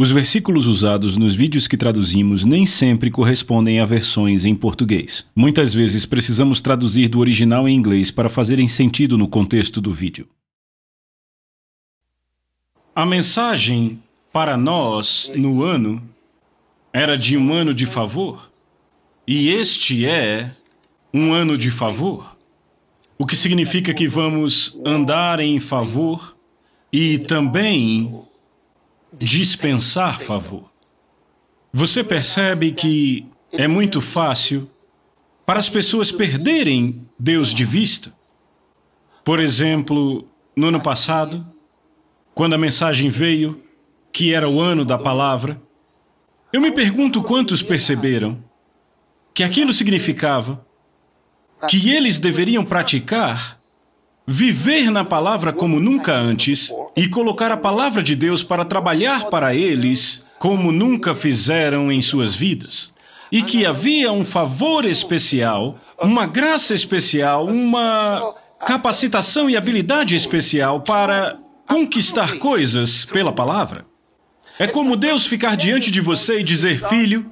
Os versículos usados nos vídeos que traduzimos nem sempre correspondem a versões em português. Muitas vezes precisamos traduzir do original em inglês para fazerem sentido no contexto do vídeo. A mensagem para nós no ano era de um ano de favor, e este é um ano de favor, o que significa que vamos andar em favor e também dispensar favor. Você percebe que é muito fácil para as pessoas perderem Deus de vista? Por exemplo, no ano passado, quando a mensagem veio, que era o ano da palavra, eu me pergunto quantos perceberam que aquilo significava que eles deveriam praticar Viver na palavra como nunca antes e colocar a palavra de Deus para trabalhar para eles como nunca fizeram em suas vidas. E que havia um favor especial, uma graça especial, uma capacitação e habilidade especial para conquistar coisas pela palavra. É como Deus ficar diante de você e dizer: Filho,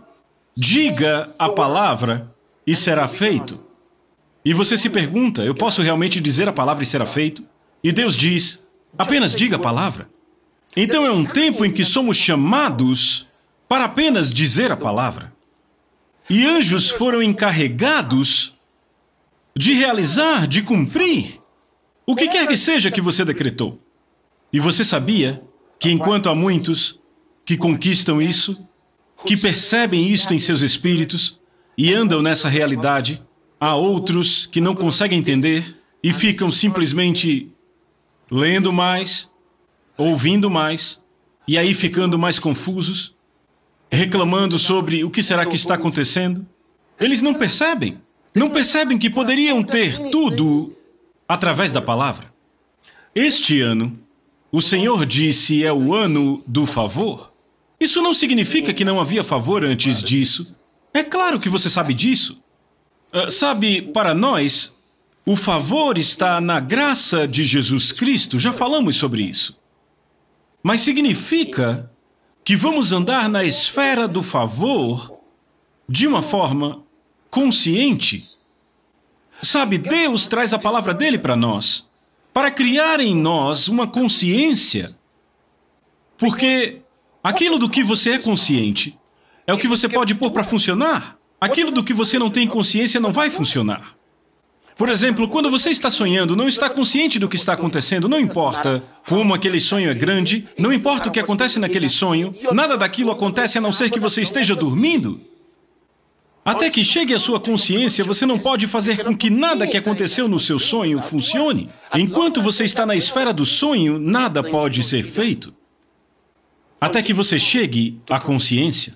diga a palavra e será feito. E você se pergunta: eu posso realmente dizer a palavra e será feito? E Deus diz: apenas diga a palavra. Então é um tempo em que somos chamados para apenas dizer a palavra. E anjos foram encarregados de realizar, de cumprir o que quer que seja que você decretou. E você sabia que enquanto há muitos que conquistam isso, que percebem isto em seus espíritos e andam nessa realidade, Há outros que não conseguem entender e ficam simplesmente lendo mais, ouvindo mais, e aí ficando mais confusos, reclamando sobre o que será que está acontecendo. Eles não percebem. Não percebem que poderiam ter tudo através da palavra. Este ano, o Senhor disse é o ano do favor. Isso não significa que não havia favor antes disso. É claro que você sabe disso. Ah, sabe, para nós, o favor está na graça de Jesus Cristo, já falamos sobre isso. Mas significa que vamos andar na esfera do favor de uma forma consciente. Sabe, Deus traz a palavra dele para nós, para criar em nós uma consciência. Porque aquilo do que você é consciente é o que você pode pôr para funcionar. Aquilo do que você não tem consciência não vai funcionar. Por exemplo, quando você está sonhando, não está consciente do que está acontecendo, não importa como aquele sonho é grande, não importa o que acontece naquele sonho, nada daquilo acontece a não ser que você esteja dormindo. Até que chegue à sua consciência, você não pode fazer com que nada que aconteceu no seu sonho funcione. Enquanto você está na esfera do sonho, nada pode ser feito. Até que você chegue à consciência.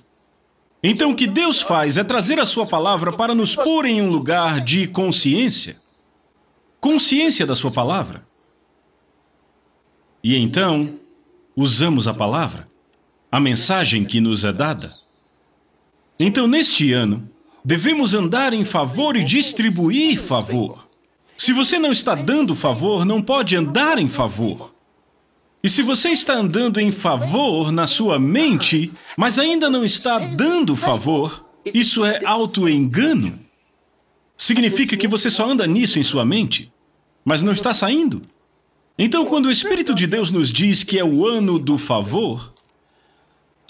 Então, o que Deus faz é trazer a Sua palavra para nos pôr em um lugar de consciência consciência da Sua palavra. E então, usamos a palavra, a mensagem que nos é dada. Então, neste ano, devemos andar em favor e distribuir favor. Se você não está dando favor, não pode andar em favor. E se você está andando em favor na sua mente, mas ainda não está dando favor, isso é autoengano. Significa que você só anda nisso em sua mente, mas não está saindo. Então, quando o Espírito de Deus nos diz que é o ano do favor,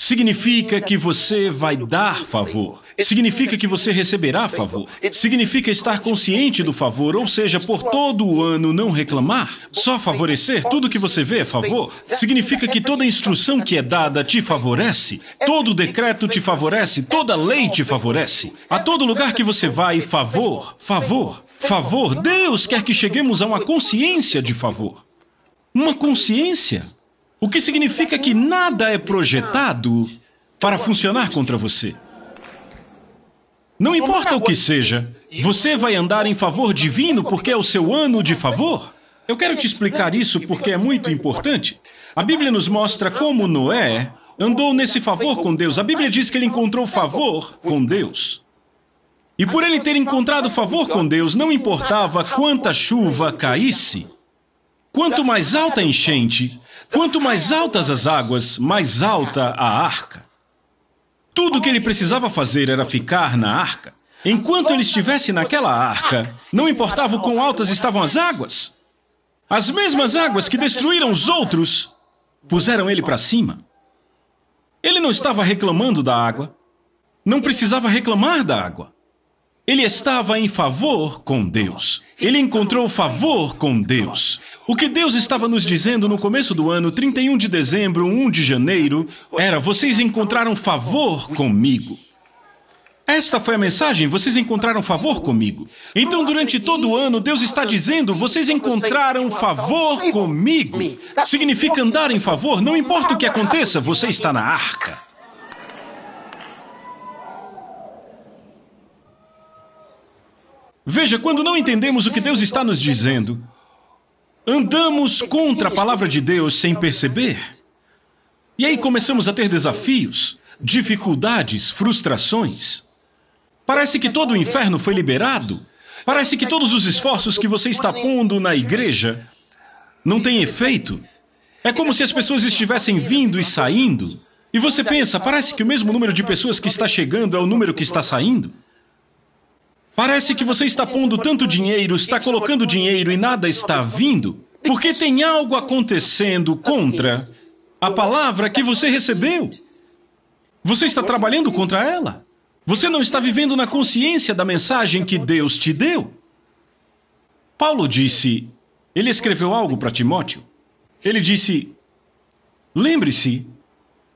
Significa que você vai dar favor. Significa que você receberá favor. Significa estar consciente do favor, ou seja, por todo o ano não reclamar, só favorecer. Tudo que você vê é favor. Significa que toda instrução que é dada te favorece. Todo decreto te favorece. Toda lei te favorece. A todo lugar que você vai, favor, favor, favor. Deus quer que cheguemos a uma consciência de favor. Uma consciência o que significa que nada é projetado para funcionar contra você. Não importa o que seja, você vai andar em favor divino porque é o seu ano de favor? Eu quero te explicar isso porque é muito importante. A Bíblia nos mostra como Noé andou nesse favor com Deus. A Bíblia diz que ele encontrou favor com Deus. E por ele ter encontrado favor com Deus, não importava quanta chuva caísse, quanto mais alta a enchente, Quanto mais altas as águas, mais alta a arca. Tudo o que ele precisava fazer era ficar na arca. Enquanto ele estivesse naquela arca, não importava o quão altas estavam as águas. As mesmas águas que destruíram os outros puseram ele para cima. Ele não estava reclamando da água. Não precisava reclamar da água. Ele estava em favor com Deus. Ele encontrou favor com Deus. O que Deus estava nos dizendo no começo do ano, 31 de dezembro, 1 de janeiro, era: vocês encontraram favor comigo. Esta foi a mensagem, vocês encontraram favor comigo. Então, durante todo o ano, Deus está dizendo: vocês encontraram favor comigo. Significa andar em favor, não importa o que aconteça, você está na arca. Veja, quando não entendemos o que Deus está nos dizendo, Andamos contra a palavra de Deus sem perceber. E aí começamos a ter desafios, dificuldades, frustrações. Parece que todo o inferno foi liberado. Parece que todos os esforços que você está pondo na igreja não têm efeito. É como se as pessoas estivessem vindo e saindo. E você pensa, parece que o mesmo número de pessoas que está chegando é o número que está saindo. Parece que você está pondo tanto dinheiro, está colocando dinheiro e nada está vindo, porque tem algo acontecendo contra a palavra que você recebeu. Você está trabalhando contra ela. Você não está vivendo na consciência da mensagem que Deus te deu. Paulo disse, ele escreveu algo para Timóteo. Ele disse: Lembre-se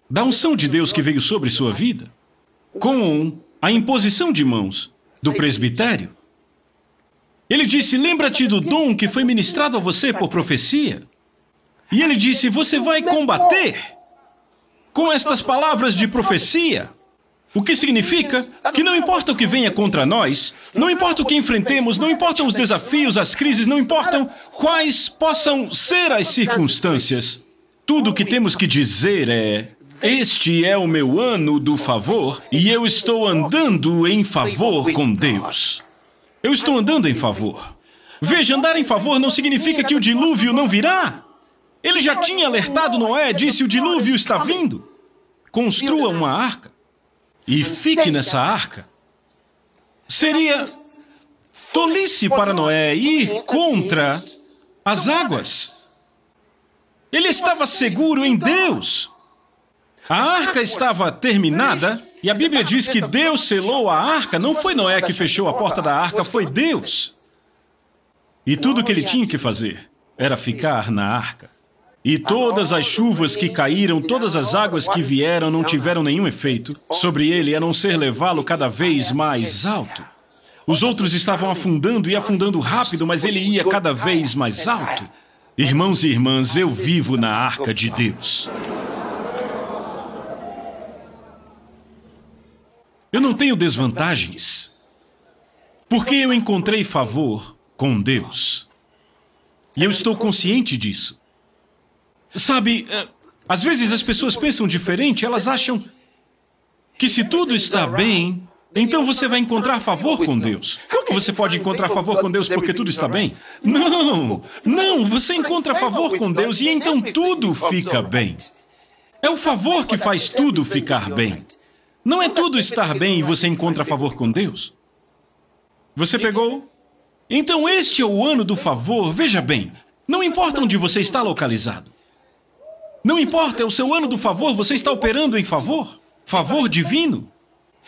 da unção de Deus que veio sobre sua vida, com a imposição de mãos, do presbitério. Ele disse: Lembra-te do dom que foi ministrado a você por profecia? E ele disse: Você vai combater com estas palavras de profecia. O que significa que não importa o que venha contra nós, não importa o que enfrentemos, não importam os desafios, as crises, não importam quais possam ser as circunstâncias, tudo o que temos que dizer é: este é o meu ano do favor e eu estou andando em favor com Deus. Eu estou andando em favor. Veja, andar em favor não significa que o dilúvio não virá. Ele já tinha alertado Noé, disse: o dilúvio está vindo. Construa uma arca e fique nessa arca. Seria tolice para Noé ir contra as águas. Ele estava seguro em Deus. A arca estava terminada e a Bíblia diz que Deus selou a arca. Não foi Noé que fechou a porta da arca, foi Deus. E tudo que ele tinha que fazer era ficar na arca. E todas as chuvas que caíram, todas as águas que vieram não tiveram nenhum efeito sobre ele, a não ser levá-lo cada vez mais alto. Os outros estavam afundando e afundando rápido, mas ele ia cada vez mais alto. Irmãos e irmãs, eu vivo na arca de Deus. Eu não tenho desvantagens. Porque eu encontrei favor com Deus. E eu estou consciente disso. Sabe, é, às vezes as pessoas pensam diferente, elas acham que se tudo está bem, então você vai encontrar favor com Deus. Como você pode encontrar favor com Deus porque tudo está bem? Não! Não, você encontra favor com Deus e então tudo fica bem. É o favor que faz tudo ficar bem. Não é tudo estar bem e você encontra favor com Deus? Você pegou? Então este é o ano do favor, veja bem. Não importa onde você está localizado. Não importa, é o seu ano do favor, você está operando em favor. Favor divino.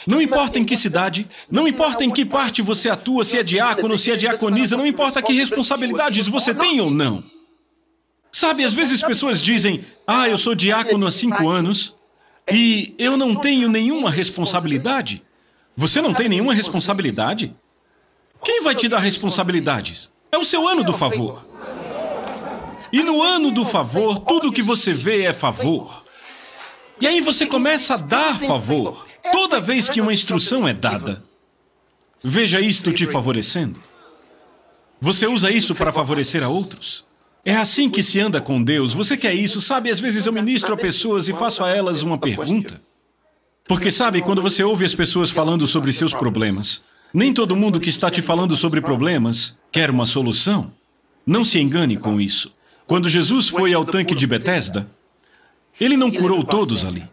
Não importa em que cidade, não importa em que parte você atua, se é diácono, se é diaconisa, não importa que responsabilidades você tem ou não. Sabe, às vezes pessoas dizem, ah, eu sou diácono há cinco anos, e eu não tenho nenhuma responsabilidade? Você não tem nenhuma responsabilidade? Quem vai te dar responsabilidades? É o seu ano do favor. E no ano do favor, tudo que você vê é favor. E aí você começa a dar favor toda vez que uma instrução é dada. Veja isto te favorecendo. Você usa isso para favorecer a outros? É assim que se anda com Deus. Você quer isso? Sabe, às vezes eu ministro a pessoas e faço a elas uma pergunta. Porque sabe, quando você ouve as pessoas falando sobre seus problemas, nem todo mundo que está te falando sobre problemas quer uma solução. Não se engane com isso. Quando Jesus foi ao tanque de Betesda, ele não curou todos ali.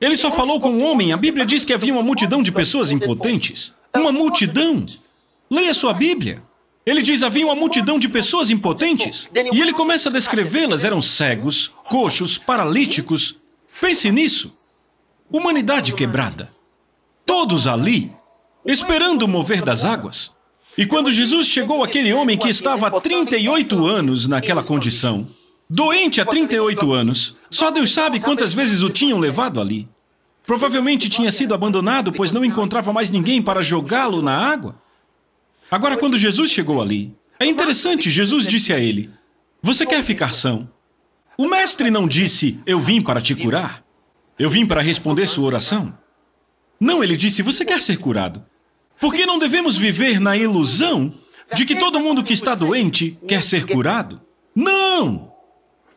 Ele só falou com um homem. A Bíblia diz que havia uma multidão de pessoas impotentes. Uma multidão. Leia sua Bíblia. Ele diz: havia uma multidão de pessoas impotentes. Tipo, e ele começa a ah, descrevê-las: eram cegos, coxos, paralíticos. Pense nisso. Humanidade quebrada. Todos ali, esperando o mover das águas. E quando Jesus chegou aquele homem que estava há 38 anos naquela condição, doente há 38 anos, só Deus sabe quantas vezes o tinham levado ali. Provavelmente tinha sido abandonado, pois não encontrava mais ninguém para jogá-lo na água. Agora, quando Jesus chegou ali, é interessante, Jesus disse a ele: Você quer ficar são? O mestre não disse: Eu vim para te curar. Eu vim para responder sua oração. Não, ele disse: Você quer ser curado. Porque não devemos viver na ilusão de que todo mundo que está doente quer ser curado. Não!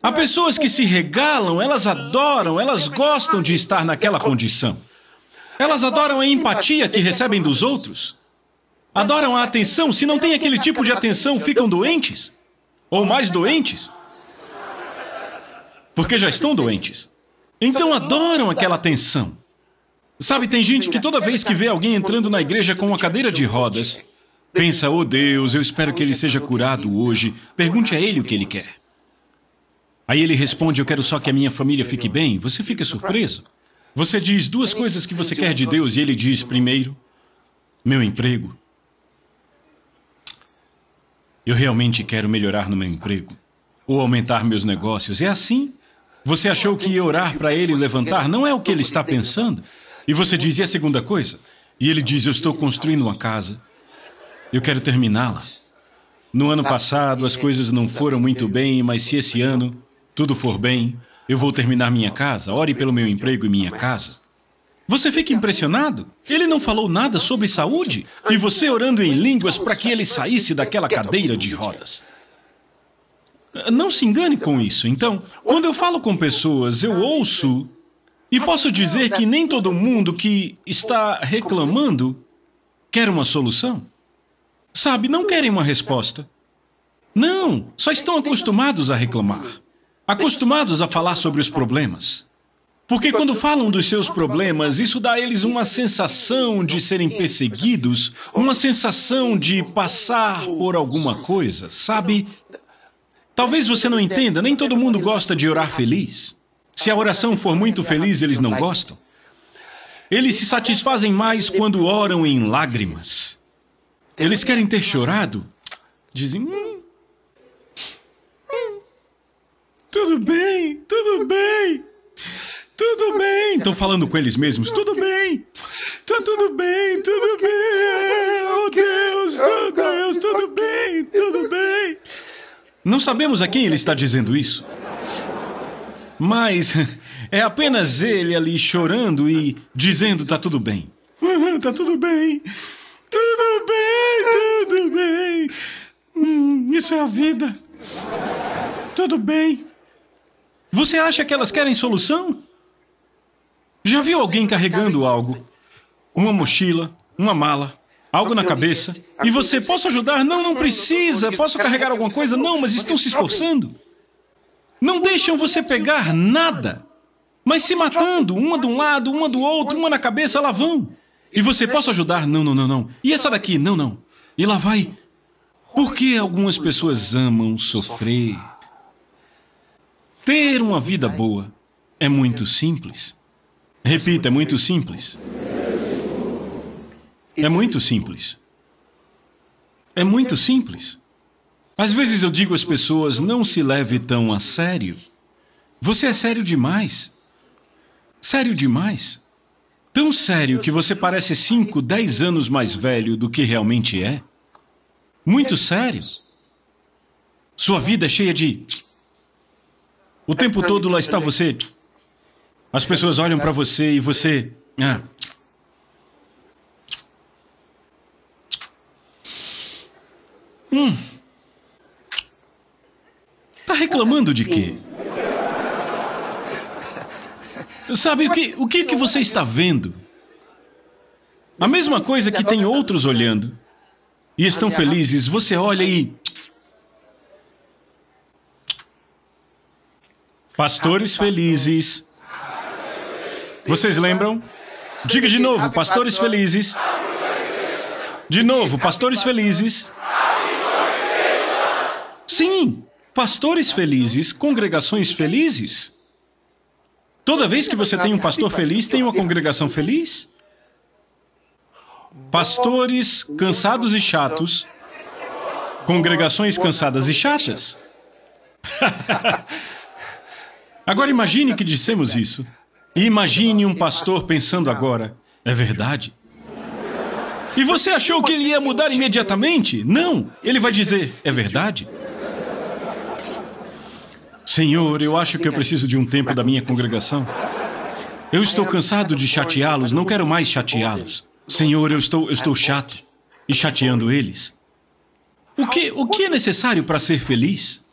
Há pessoas que se regalam, elas adoram, elas gostam de estar naquela condição. Elas adoram a empatia que recebem dos outros. Adoram a atenção, se não tem aquele tipo de atenção, ficam doentes? Ou mais doentes? Porque já estão doentes. Então adoram aquela atenção. Sabe, tem gente que toda vez que vê alguém entrando na igreja com uma cadeira de rodas, pensa: oh Deus, eu espero que ele seja curado hoje. Pergunte a ele o que ele quer. Aí ele responde: eu quero só que a minha família fique bem. Você fica surpreso. Você diz duas coisas que você quer de Deus e ele diz: primeiro, meu emprego. Eu realmente quero melhorar no meu emprego ou aumentar meus negócios. É assim? Você achou que ia orar para ele levantar não é o que ele está pensando? E você diz, e a segunda coisa? E ele diz, eu estou construindo uma casa. Eu quero terminá-la. No ano passado as coisas não foram muito bem, mas se esse ano tudo for bem, eu vou terminar minha casa. Ore pelo meu emprego e minha casa. Você fica impressionado? Ele não falou nada sobre saúde? E você orando em línguas para que ele saísse daquela cadeira de rodas? Não se engane com isso. Então, quando eu falo com pessoas, eu ouço e posso dizer que nem todo mundo que está reclamando quer uma solução. Sabe, não querem uma resposta. Não, só estão acostumados a reclamar, acostumados a falar sobre os problemas. Porque quando falam dos seus problemas, isso dá a eles uma sensação de serem perseguidos, uma sensação de passar por alguma coisa, sabe? Talvez você não entenda, nem todo mundo gosta de orar feliz. Se a oração for muito feliz, eles não gostam. Eles se satisfazem mais quando oram em lágrimas. Eles querem ter chorado. Dizem, hum, hum, tudo bem, tudo bem. Tudo bem, estão falando com eles mesmos. Tudo bem, tá tudo bem, tudo bem. Oh Deus, oh Deus, tudo bem, tudo bem. Não sabemos a quem ele está dizendo isso, mas é apenas ele ali chorando e dizendo tá tudo bem. Uhum, tá tudo bem, tudo bem, tudo bem. Hum, isso é a vida. Tudo bem. Você acha que elas querem solução? Já viu alguém carregando algo? Uma mochila, uma mala, algo na cabeça? E você, posso ajudar? Não, não precisa. Posso carregar alguma coisa? Não, mas estão se esforçando. Não deixam você pegar nada, mas se matando, uma de um lado, uma do outro, uma na cabeça, lá vão. E você, posso ajudar? Não, não, não, não. E essa daqui? Não, não. E lá vai. Por que algumas pessoas amam sofrer? Ter uma vida boa é muito simples. Repita, é muito simples. É muito simples. É muito simples. Às vezes eu digo às pessoas, não se leve tão a sério. Você é sério demais. Sério demais. Tão sério que você parece 5, 10 anos mais velho do que realmente é. Muito sério. Sua vida é cheia de... O tempo todo lá está você as pessoas olham para você e você. Ah. Hum. Tá reclamando de quê? Sabe o que, o que, que você está vendo? A mesma coisa que tem outros olhando. E estão felizes, você olha e. Pastores felizes, vocês lembram? Diga de novo, pastores felizes. De novo, pastores felizes. Sim, pastores felizes, congregações felizes. Toda vez que você tem um pastor feliz, tem uma congregação feliz. Pastores cansados e chatos, congregações cansadas e chatas. Agora imagine que dissemos isso. Imagine um pastor pensando agora: é verdade? E você achou que ele ia mudar imediatamente? Não! Ele vai dizer: é verdade? Senhor, eu acho que eu preciso de um tempo da minha congregação. Eu estou cansado de chateá-los, não quero mais chateá-los. Senhor, eu estou, eu estou chato e chateando eles. O que, o que é necessário para ser feliz?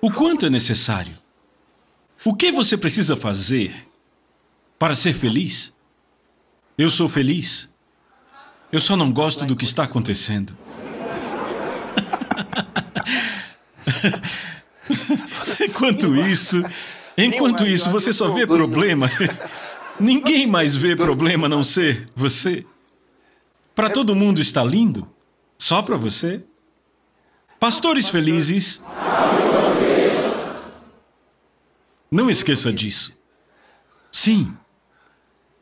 O quanto é necessário? O que você precisa fazer para ser feliz. Eu sou feliz. Eu só não gosto do que está acontecendo. Enquanto isso, enquanto isso, você só vê problema. Ninguém mais vê problema a não ser você. Para é todo mundo está lindo? Só para você? Pastores felizes. Não esqueça disso. Sim,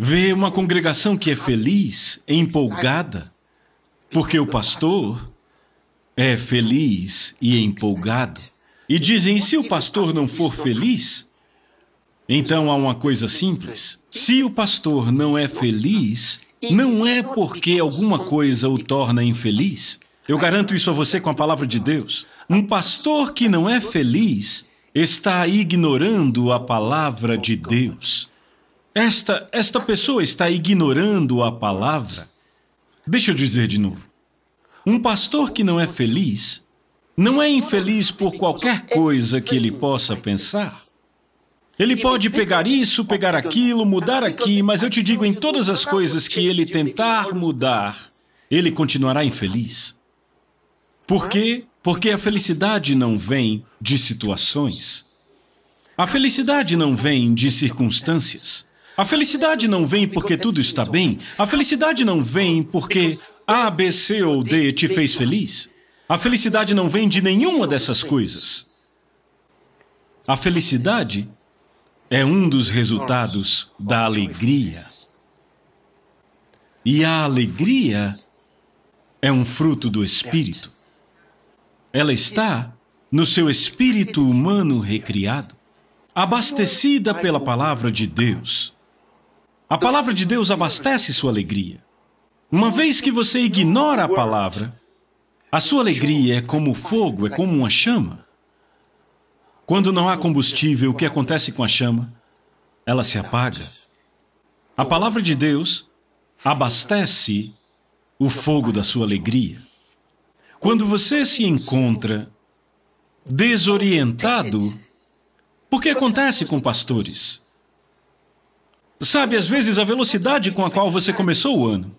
Ver uma congregação que é feliz, é empolgada, porque o pastor é feliz e é empolgado. E dizem: se o pastor não for feliz, então há uma coisa simples. Se o pastor não é feliz, não é porque alguma coisa o torna infeliz. Eu garanto isso a você com a palavra de Deus. Um pastor que não é feliz está ignorando a palavra de Deus. Esta, esta pessoa está ignorando a palavra? Deixa eu dizer de novo. Um pastor que não é feliz não é infeliz por qualquer coisa que ele possa pensar. Ele pode pegar isso, pegar aquilo, mudar aqui, mas eu te digo, em todas as coisas que ele tentar mudar, ele continuará infeliz. Por quê? Porque a felicidade não vem de situações. A felicidade não vem de circunstâncias. A felicidade não vem porque tudo está bem. A felicidade não vem porque A, B, C ou D te fez feliz. A felicidade não vem de nenhuma dessas coisas. A felicidade é um dos resultados da alegria. E a alegria é um fruto do espírito. Ela está no seu espírito humano recriado, abastecida pela palavra de Deus. A palavra de Deus abastece sua alegria. Uma vez que você ignora a palavra, a sua alegria é como fogo, é como uma chama. Quando não há combustível, o que acontece com a chama? Ela se apaga. A palavra de Deus abastece o fogo da sua alegria. Quando você se encontra desorientado, o que acontece com pastores? Sabe, às vezes a velocidade com a qual você começou o ano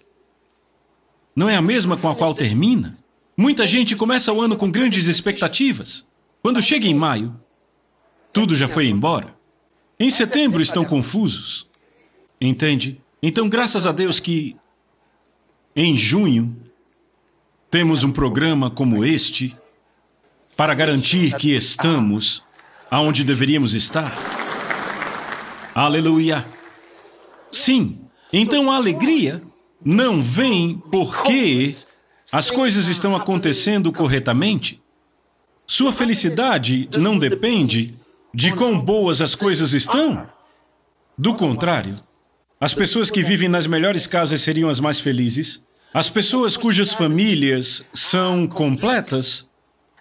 não é a mesma com a qual termina. Muita gente começa o ano com grandes expectativas. Quando chega em maio, tudo já foi embora. Em setembro estão confusos. Entende? Então, graças a Deus que em junho temos um programa como este para garantir que estamos aonde deveríamos estar. Aleluia! Sim. Então a alegria não vem porque as coisas estão acontecendo corretamente. Sua felicidade não depende de quão boas as coisas estão. Do contrário, as pessoas que vivem nas melhores casas seriam as mais felizes. As pessoas cujas famílias são completas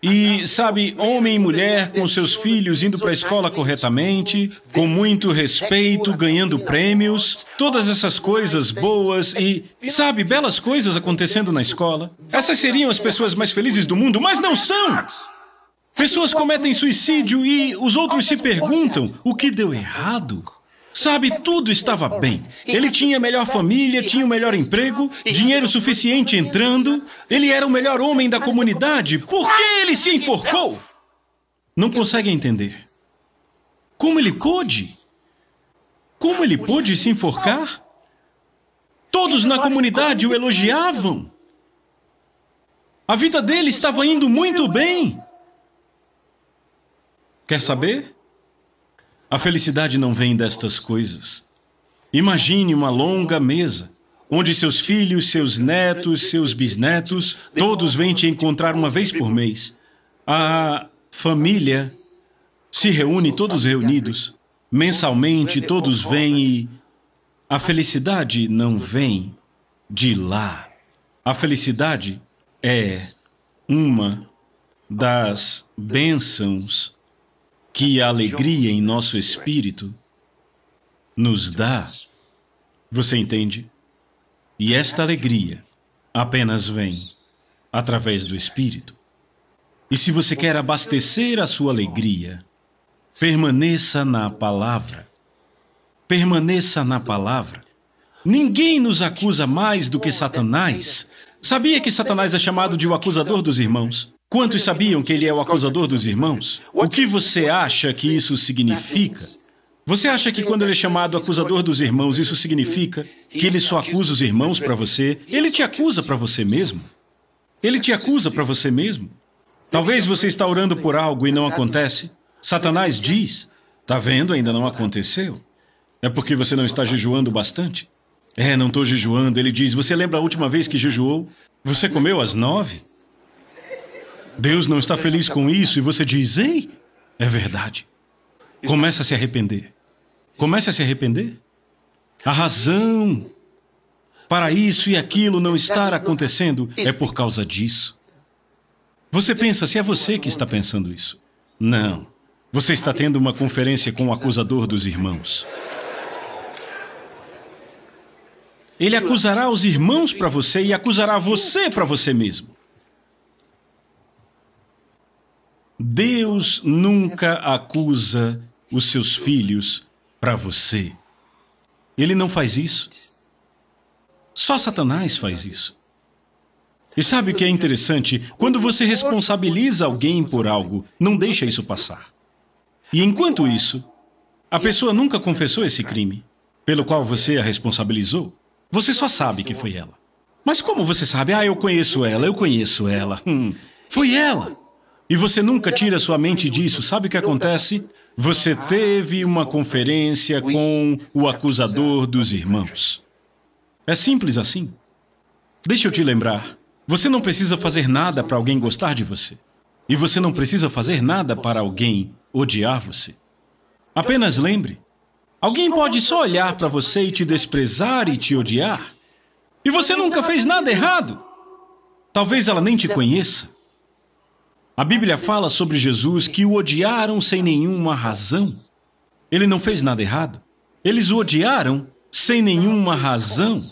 e, sabe, homem e mulher com seus filhos indo para a escola corretamente, com muito respeito, ganhando prêmios, todas essas coisas boas e, sabe, belas coisas acontecendo na escola. Essas seriam as pessoas mais felizes do mundo, mas não são! Pessoas cometem suicídio e os outros se perguntam: o que deu errado? Sabe, tudo estava bem. Ele tinha a melhor família, tinha o melhor emprego, dinheiro suficiente entrando. Ele era o melhor homem da comunidade. Por que ele se enforcou? Não consegue entender. Como ele pôde? Como ele pôde se enforcar? Todos na comunidade o elogiavam. A vida dele estava indo muito bem. Quer saber? A felicidade não vem destas coisas. Imagine uma longa mesa, onde seus filhos, seus netos, seus bisnetos, todos vêm te encontrar uma vez por mês. A família se reúne, todos reunidos. Mensalmente, todos vêm e. A felicidade não vem de lá. A felicidade é uma das bênçãos que a alegria em nosso espírito nos dá. Você entende? E esta alegria apenas vem através do espírito. E se você quer abastecer a sua alegria, permaneça na palavra. Permaneça na palavra. Ninguém nos acusa mais do que Satanás. Sabia que Satanás é chamado de o acusador dos irmãos? Quantos sabiam que ele é o acusador dos irmãos? O que você acha que isso significa? Você acha que quando ele é chamado acusador dos irmãos, isso significa que ele só acusa os irmãos para você? Ele te acusa para você mesmo? Ele te acusa para você mesmo? Talvez você está orando por algo e não acontece. Satanás diz, tá vendo, ainda não aconteceu. É porque você não está jejuando bastante? É, não estou jejuando. Ele diz, você lembra a última vez que jejuou? Você comeu às nove? Deus não está feliz com isso e você diz: Ei, é verdade. Começa a se arrepender. Começa a se arrepender. A razão para isso e aquilo não estar acontecendo é por causa disso. Você pensa se é você que está pensando isso. Não. Você está tendo uma conferência com o acusador dos irmãos. Ele acusará os irmãos para você e acusará você para você mesmo. Deus nunca acusa os seus filhos para você. Ele não faz isso. Só Satanás faz isso. E sabe o que é interessante? Quando você responsabiliza alguém por algo, não deixa isso passar. E enquanto isso, a pessoa nunca confessou esse crime, pelo qual você a responsabilizou. Você só sabe que foi ela. Mas como você sabe? Ah, eu conheço ela, eu conheço ela. Hum, foi ela e você nunca tira sua mente disso, sabe o que acontece? Você ah, teve uma conferência com o acusador dos irmãos. É simples assim. Deixa eu te lembrar. Você não precisa fazer nada para alguém gostar de você. E você não precisa fazer nada para alguém odiar você. Apenas lembre: alguém pode só olhar para você e te desprezar e te odiar. E você nunca fez nada errado. Talvez ela nem te conheça. A Bíblia fala sobre Jesus que o odiaram sem nenhuma razão. Ele não fez nada errado. Eles o odiaram sem nenhuma razão.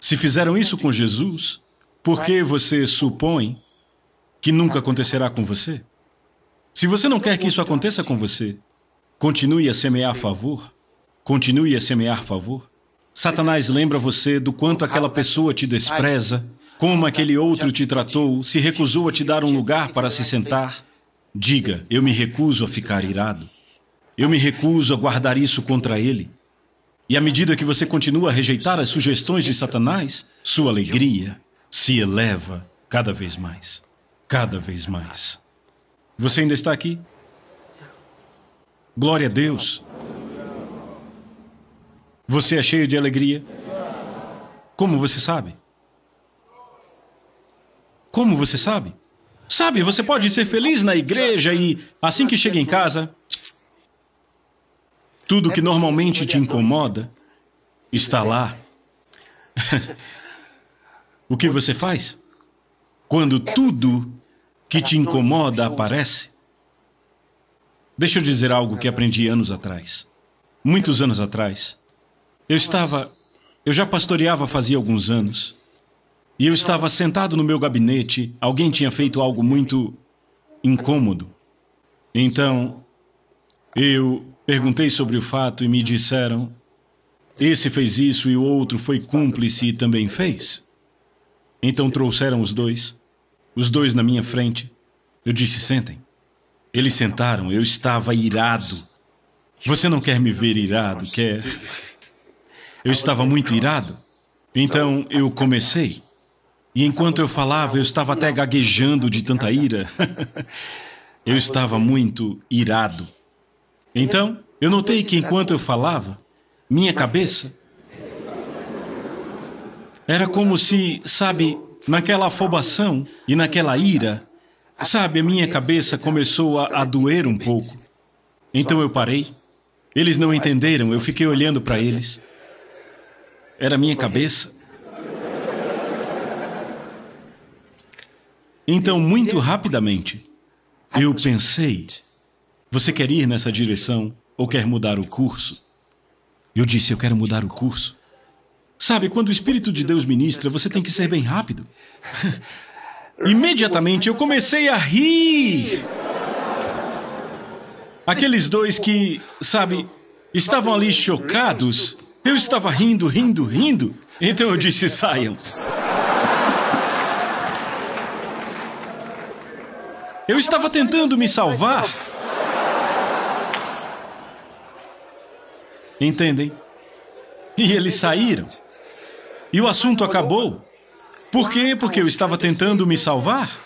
Se fizeram isso com Jesus, por que você supõe que nunca acontecerá com você? Se você não quer que isso aconteça com você, continue a semear favor, continue a semear favor. Satanás lembra você do quanto aquela pessoa te despreza, como aquele outro te tratou, se recusou a te dar um lugar para se sentar, diga: Eu me recuso a ficar irado. Eu me recuso a guardar isso contra ele. E à medida que você continua a rejeitar as sugestões de Satanás, sua alegria se eleva cada vez mais. Cada vez mais. Você ainda está aqui? Glória a Deus. Você é cheio de alegria? Como você sabe? Como você sabe? Sabe, você pode ser feliz na igreja e, assim que chega em casa, tudo que normalmente te incomoda está lá. o que você faz? Quando tudo que te incomoda aparece? Deixa eu dizer algo que aprendi anos atrás. Muitos anos atrás. Eu estava. Eu já pastoreava fazia alguns anos. E eu estava sentado no meu gabinete, alguém tinha feito algo muito incômodo. Então, eu perguntei sobre o fato e me disseram: esse fez isso e o outro foi cúmplice e também fez. Então trouxeram os dois, os dois na minha frente. Eu disse: sentem. Eles sentaram, eu estava irado. Você não quer me ver irado, quer? Eu estava muito irado. Então eu comecei. E enquanto eu falava, eu estava até gaguejando de tanta ira. eu estava muito irado. Então, eu notei que enquanto eu falava, minha cabeça era como se, sabe, naquela afobação e naquela ira, sabe, a minha cabeça começou a, a doer um pouco. Então eu parei. Eles não entenderam, eu fiquei olhando para eles. Era minha cabeça. Então, muito rapidamente, eu pensei: você quer ir nessa direção ou quer mudar o curso? Eu disse: eu quero mudar o curso. Sabe, quando o Espírito de Deus ministra, você tem que ser bem rápido. Imediatamente eu comecei a rir. Aqueles dois que, sabe, estavam ali chocados, eu estava rindo, rindo, rindo. Então eu disse: saiam. Eu estava tentando me salvar. Entendem? E eles saíram. E o assunto acabou. Por quê? Porque eu estava tentando me salvar.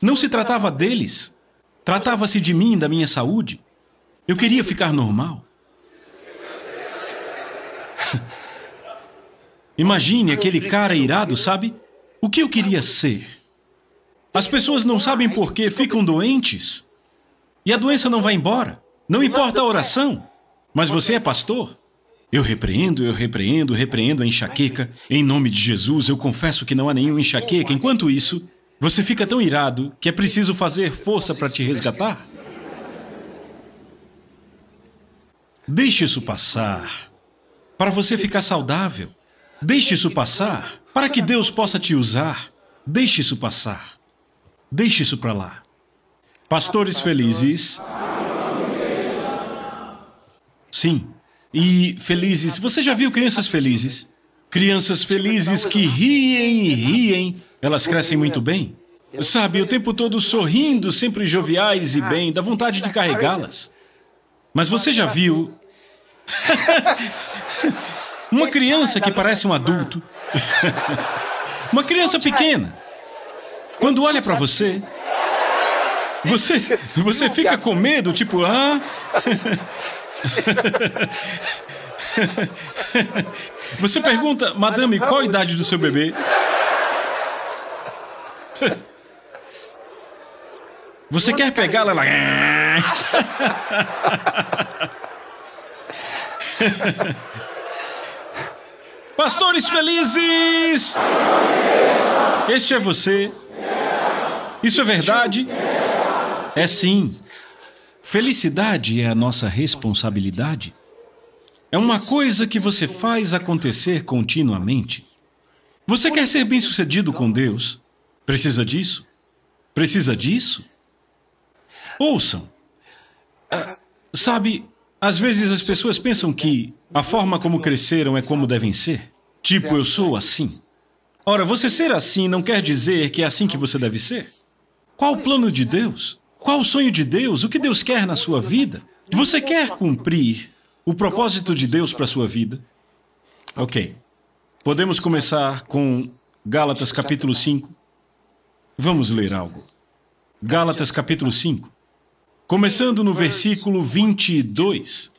Não se tratava deles. Tratava-se de mim, da minha saúde. Eu queria ficar normal. Imagine aquele cara irado, sabe? O que eu queria ser? As pessoas não sabem por que ficam doentes. E a doença não vai embora. Não importa a oração. Mas você é pastor? Eu repreendo, eu repreendo, repreendo a enxaqueca. Em nome de Jesus, eu confesso que não há nenhum enxaqueca. Enquanto isso, você fica tão irado que é preciso fazer força para te resgatar. Deixe isso passar. Para você ficar saudável. Deixe isso passar. Para que Deus possa te usar. Deixe isso passar. Deixe isso para lá. Pastores felizes. Sim. E felizes. Você já viu crianças felizes? Crianças felizes que riem e riem. Elas crescem muito bem. Sabe, o tempo todo sorrindo, sempre joviais e bem, dá vontade de carregá-las. Mas você já viu. uma criança que parece um adulto. uma criança pequena. Quando olha para você, você, você fica com medo, tipo, ah. Você pergunta, madame, qual a idade do seu bebê? Você quer tá pegá-la? Ela... Pastores felizes! Este é você isso é verdade? É sim. Felicidade é a nossa responsabilidade. É uma coisa que você faz acontecer continuamente. Você quer ser bem-sucedido com Deus? Precisa disso? Precisa disso? Ouçam. Sabe, às vezes as pessoas pensam que a forma como cresceram é como devem ser. Tipo, eu sou assim. Ora, você ser assim não quer dizer que é assim que você deve ser? Qual o plano de Deus? Qual o sonho de Deus? O que Deus quer na sua vida? Você quer cumprir o propósito de Deus para a sua vida? Ok. Podemos começar com Gálatas capítulo 5. Vamos ler algo. Gálatas capítulo 5. Começando no versículo 22.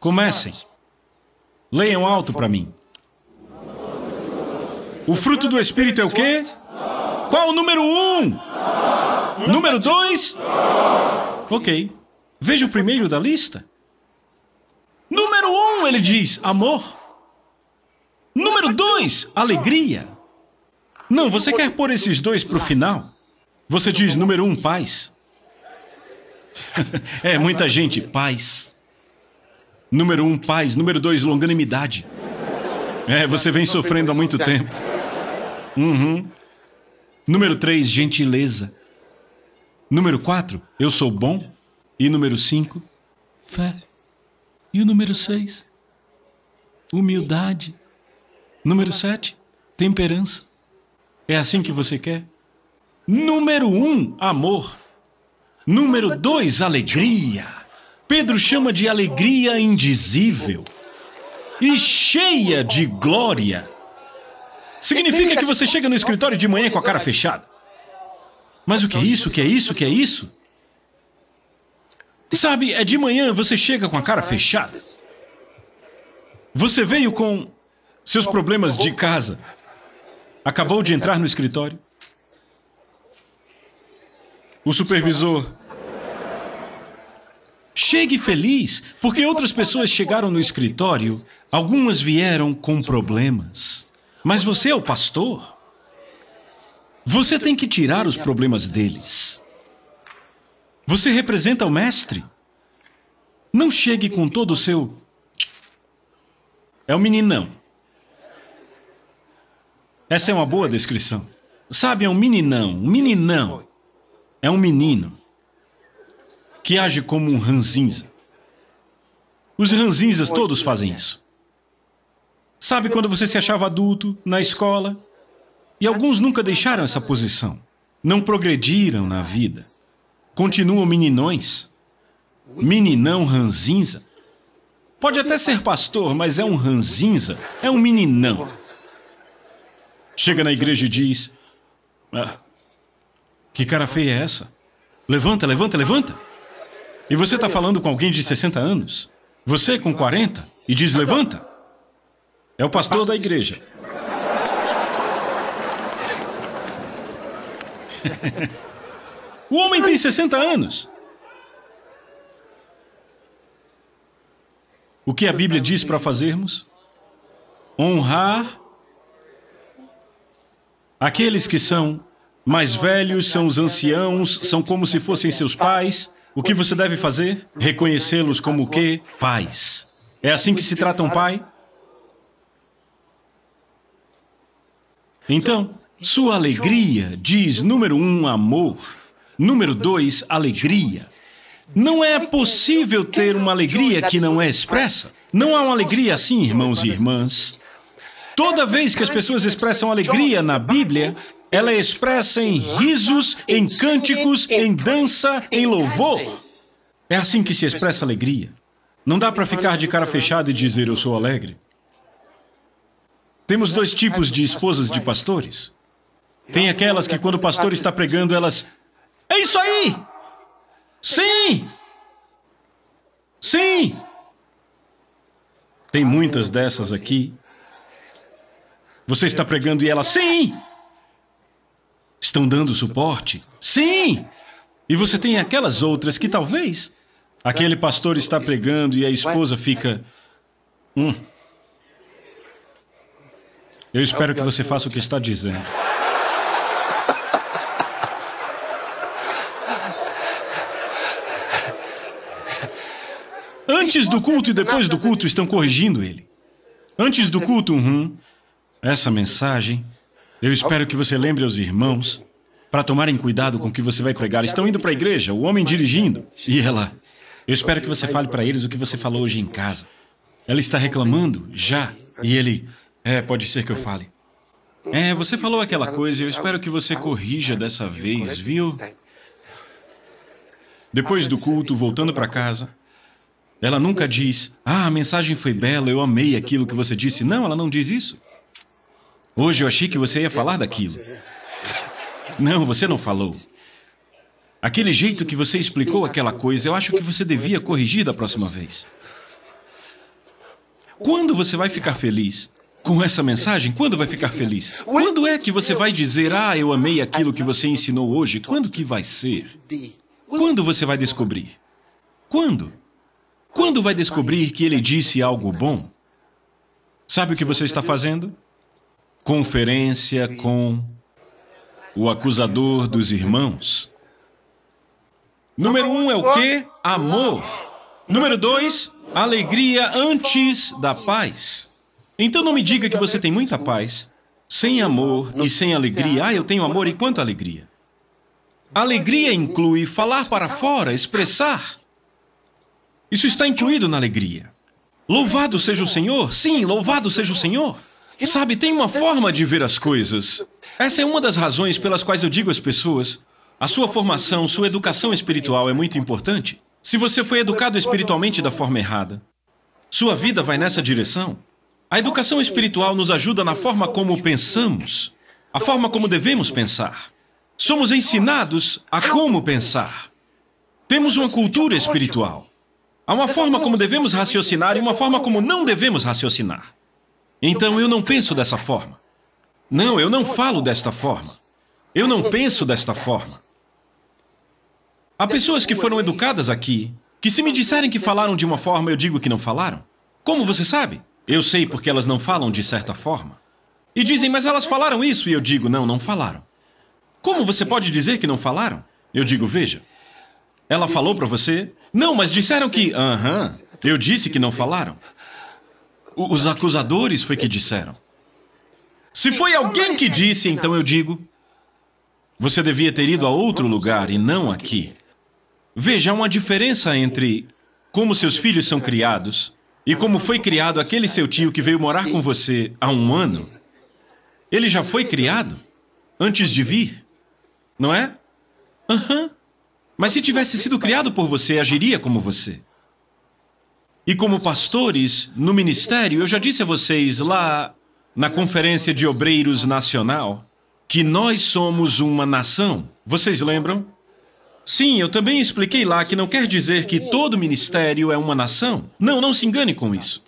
Comecem. Leiam alto para mim. O fruto do Espírito é o quê? Qual o número um? Número 2. Ok. Veja o primeiro da lista. Número 1, um, ele diz amor. Número 2, alegria. Não, você quer pôr esses dois para o final? Você diz número 1, um, paz. é, muita gente, paz. Número 1, um, paz. Número 2, longanimidade. É, você vem sofrendo há muito tempo. Uhum. Número 3, gentileza. Número 4, eu sou bom. E número 5, fé. E o número 6, humildade. Número 7, temperança. É assim que você quer? Número 1, um, amor. Número 2, alegria. Pedro chama de alegria indizível e cheia de glória. Significa que você chega no escritório de manhã com a cara fechada mas o que é então, isso? O que é isso? O que é isso? Sabe, é de manhã, você chega com a cara fechada. Você veio com seus problemas de casa. Acabou de entrar no escritório. O supervisor. Chegue feliz, porque outras pessoas chegaram no escritório, algumas vieram com problemas. Mas você é o pastor. Você tem que tirar os problemas deles. Você representa o mestre. Não chegue com todo o seu. É o um meninão. Essa é uma boa descrição. Sabe, é um meninão, um meninão. É um menino que age como um ranzinza. Os ranzinzas todos fazem isso. Sabe quando você se achava adulto, na escola, e alguns nunca deixaram essa posição, não progrediram na vida, continuam meninões, meninão ranzinza. Pode até ser pastor, mas é um ranzinza, é um meninão. Chega na igreja e diz: ah, Que cara feia é essa? Levanta, levanta, levanta. E você está falando com alguém de 60 anos? Você com 40? E diz: Levanta. É o pastor da igreja. o homem tem 60 anos. O que a Bíblia diz para fazermos? Honrar aqueles que são mais velhos, são os anciãos, são como se fossem seus pais. O que você deve fazer? Reconhecê-los como o quê? Pais. É assim que se trata um pai? Então, sua alegria diz, número um, amor. Número dois, alegria. Não é possível ter uma alegria que não é expressa. Não há uma alegria assim, irmãos e irmãs. Toda vez que as pessoas expressam alegria na Bíblia, ela é expressa em risos, em cânticos, em dança, em louvor. É assim que se expressa alegria. Não dá para ficar de cara fechada e dizer eu sou alegre. Temos dois tipos de esposas de pastores. Tem aquelas que, quando o pastor está pregando, elas. É isso aí! Sim! Sim! Tem muitas dessas aqui. Você está pregando e elas. Sim! Estão dando suporte? Sim! E você tem aquelas outras que talvez. Aquele pastor está pregando e a esposa fica. Hum. Eu espero que você faça o que está dizendo. Antes do culto e depois do culto estão corrigindo ele. Antes do culto, uhum, essa mensagem, eu espero que você lembre aos irmãos para tomarem cuidado com o que você vai pregar. Estão indo para a igreja, o homem dirigindo, e ela. Eu espero que você fale para eles o que você falou hoje em casa. Ela está reclamando, já, e ele. É, pode ser que eu fale. É, você falou aquela coisa, eu espero que você corrija dessa vez, viu? Depois do culto, voltando para casa, ela nunca diz: Ah, a mensagem foi bela, eu amei aquilo que você disse. Não, ela não diz isso. Hoje eu achei que você ia falar daquilo. Não, você não falou. Aquele jeito que você explicou aquela coisa, eu acho que você devia corrigir da próxima vez. Quando você vai ficar feliz? Com essa mensagem, quando vai ficar feliz? Quando é que você vai dizer, ah, eu amei aquilo que você ensinou hoje? Quando que vai ser? Quando você vai descobrir? Quando? Quando vai descobrir que ele disse algo bom? Sabe o que você está fazendo? Conferência com o acusador dos irmãos. Número um é o quê? Amor. Número dois, alegria antes da paz. Então não me diga que você tem muita paz sem amor e sem alegria. Ah, eu tenho amor e quanta alegria. Alegria inclui falar para fora, expressar. Isso está incluído na alegria. Louvado seja o Senhor? Sim, louvado seja o Senhor. Sabe, tem uma forma de ver as coisas. Essa é uma das razões pelas quais eu digo às pessoas: a sua formação, sua educação espiritual é muito importante. Se você foi educado espiritualmente da forma errada, sua vida vai nessa direção. A educação espiritual nos ajuda na forma como pensamos, a forma como devemos pensar. Somos ensinados a como pensar. Temos uma cultura espiritual. Há uma forma como devemos raciocinar e uma forma como não devemos raciocinar. Então eu não penso dessa forma. Não, eu não falo desta forma. Eu não uhum. penso desta forma. Há pessoas que foram educadas aqui que, se me disserem que falaram de uma forma, eu digo que não falaram. Como você sabe? Eu sei porque elas não falam de certa forma. E dizem, mas elas falaram isso, e eu digo, não, não falaram. Como ah, você pode dizer que não falaram? Eu digo, veja, ela falou para você, não, mas disseram que. Aham. Uhum. Eu disse que não falaram. os acusadores foi que disseram. Se foi alguém que disse, então eu digo. Você devia ter ido a outro lugar e não aqui. Veja uma diferença entre como seus filhos são criados e como foi criado aquele seu tio que veio morar com você há um ano. Ele já foi criado antes de vir, não é? Aham. Uhum. Mas se tivesse sido criado por você, agiria como você. E como pastores, no ministério, eu já disse a vocês lá na Conferência de Obreiros Nacional que nós somos uma nação. Vocês lembram? Sim, eu também expliquei lá que não quer dizer que todo ministério é uma nação. Não, não se engane com isso.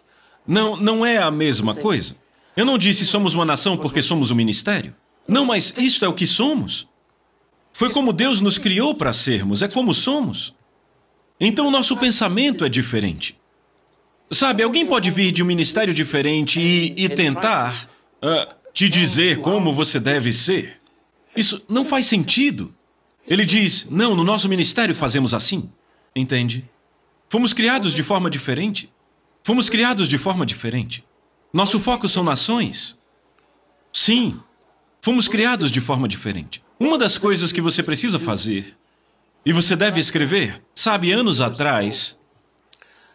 Não, não é a mesma coisa. Eu não disse somos uma nação porque somos um ministério. Não, mas isto é o que somos. Foi como Deus nos criou para sermos, é como somos. Então o nosso pensamento é diferente. Sabe, alguém pode vir de um ministério diferente e, e tentar uh, te dizer como você deve ser. Isso não faz sentido. Ele diz: não, no nosso ministério fazemos assim. Entende? Fomos criados de forma diferente. Fomos criados de forma diferente. Nosso foco são nações. Sim, fomos criados de forma diferente. Uma das coisas que você precisa fazer, e você deve escrever, sabe, anos atrás,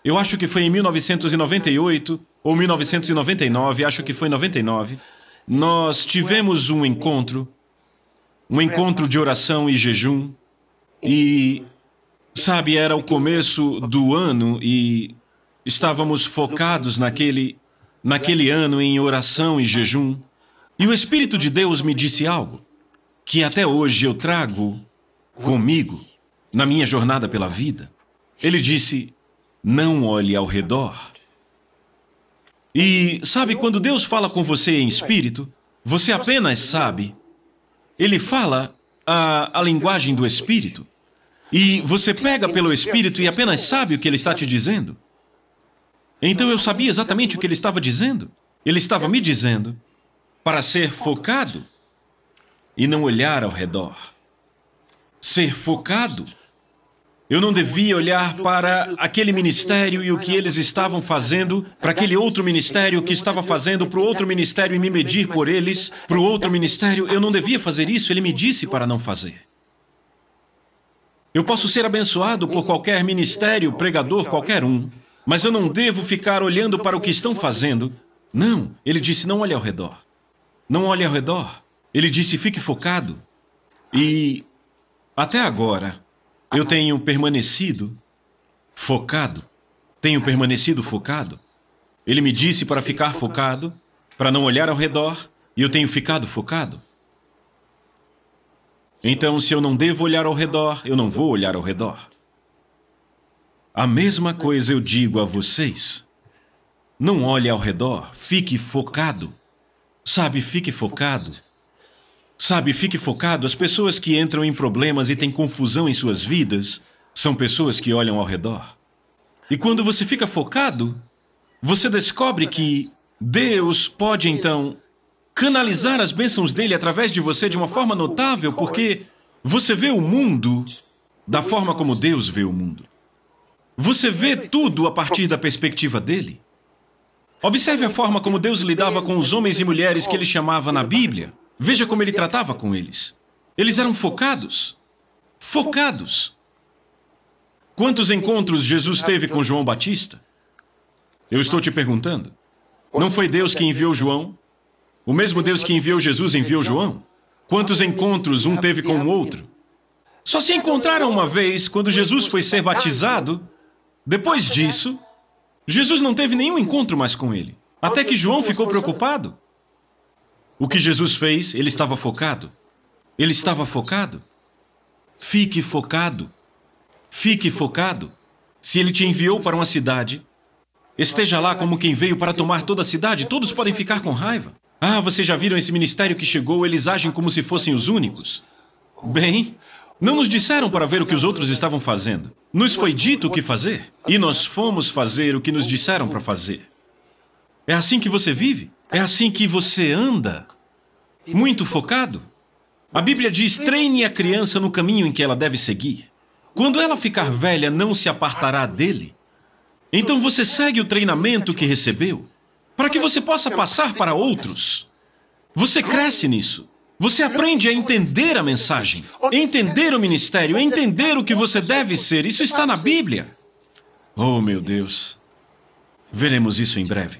eu acho que foi em 1998 ou 1999, acho que foi 99, nós tivemos um encontro, um encontro de oração e jejum, e, sabe, era o começo do ano e estávamos focados naquele, naquele ano em oração e jejum, e o Espírito de Deus me disse algo que até hoje eu trago comigo na minha jornada pela vida. Ele disse: Não olhe ao redor. E sabe, quando Deus fala com você em espírito, você apenas sabe. Ele fala a, a linguagem do espírito. E você pega pelo espírito e apenas sabe o que ele está te dizendo. Então eu sabia exatamente o que ele estava dizendo. Ele estava me dizendo para ser focado e não olhar ao redor. Ser focado. Eu não devia olhar para aquele ministério e o que eles estavam fazendo, para aquele outro ministério que estava fazendo, para o outro ministério e me medir por eles, para o outro ministério. Eu não devia fazer isso, ele me disse para não fazer. Eu posso ser abençoado por qualquer ministério, pregador, qualquer um, mas eu não devo ficar olhando para o que estão fazendo. Não, ele disse: não olhe ao redor. Não olhe ao redor. Ele disse: fique focado. E até agora eu tenho permanecido focado. Tenho permanecido focado. Ele me disse para ficar focado, para não olhar ao redor, e eu tenho ficado focado. Então, se eu não devo olhar ao redor, eu não vou olhar ao redor. A mesma coisa eu digo a vocês. Não olhe ao redor, fique focado. Sabe, fique focado. Sabe, fique focado, as pessoas que entram em problemas e têm confusão em suas vidas são pessoas que olham ao redor. E quando você fica focado, você descobre que Deus pode então canalizar as bênçãos dele através de você de uma forma notável, porque você vê o mundo da forma como Deus vê o mundo. Você vê tudo a partir da perspectiva dele. Observe a forma como Deus lidava com os homens e mulheres que ele chamava na Bíblia. Veja como ele tratava com eles. Eles eram focados. Focados. Quantos encontros Jesus teve com João Batista? Eu estou te perguntando. Não foi Deus que enviou João? O mesmo Deus que enviou Jesus enviou João? Quantos encontros um teve com o outro? Só se encontraram uma vez quando Jesus foi ser batizado. Depois disso, Jesus não teve nenhum encontro mais com ele. Até que João ficou preocupado. O que Jesus fez, ele estava focado? Ele estava focado? Fique focado. Fique focado. Se ele te enviou para uma cidade, esteja lá como quem veio para tomar toda a cidade. Todos podem ficar com raiva. Ah, vocês já viram esse ministério que chegou? Eles agem como se fossem os únicos. Bem, não nos disseram para ver o que os outros estavam fazendo. Nos foi dito o que fazer. E nós fomos fazer o que nos disseram para fazer. É assim que você vive? É assim que você anda? muito focado. A Bíblia diz: treine a criança no caminho em que ela deve seguir. Quando ela ficar velha, não se apartará dele. Então você segue o treinamento que recebeu, para que você possa passar para outros. Você cresce nisso. Você aprende a entender a mensagem, entender o ministério, entender o que você deve ser. Isso está na Bíblia. Oh, meu Deus. Veremos isso em breve.